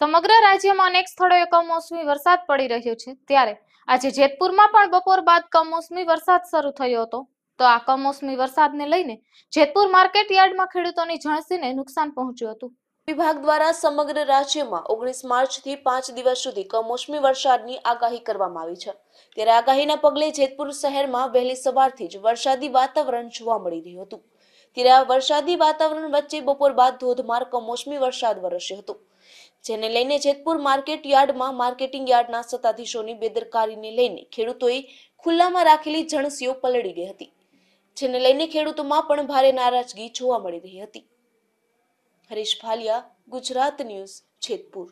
સમગ્ર રાજ્યમાં અનેક સ્થળોએ કમોસમી વરસાદ પડી રહ્યો છે ત્યારે આજે જેતપુરમાં પણ બપોર બાદ કમોસમી વરસાદ શરૂ થયો હતો તો આ કમોસમી વરસાદને લઈને જેતપુર માર્કેટ યાર્ડમાં ખેડૂતોની ઝણસીને નુકસાન પહોંચ્યું હતું વિભાગ દ્વારા સમગ્ર રાજ્યમાં ઓગણીસ માર્ચથી પાંચ દિવસ સુધી કમોસમી વરસાદની આગાહી કરવામાં આવી છે ત્યારે આગાહીના પગલે જેતપુર શહેરમાં વહેલી સવારથી જ વરસાદી વાતાવરણ જોવા મળી રહ્યું હતું ત્યારે આ વરસાદી વાતાવરણ વચ્ચે બપોર બાદ ધોધમાર કમોસમી વરસાદ વરસ્યો હતો જેને લઈને જેતપુર માર્કેટ યાર્ડમાં માર્કેટિંગ યાર્ડના સત્તાધીશોની બેદરકારીને લઈને ખેડૂતોએ ખુલ્લામાં રાખેલી જણસીઓ પલળી ગઈ હતી જેને લઈને ખેડૂતોમાં પણ ભારે નારાજગી જોવા મળી રહી હતી હરીશ ભાલિયા ગુજરાત ન્યૂઝ જેતપુર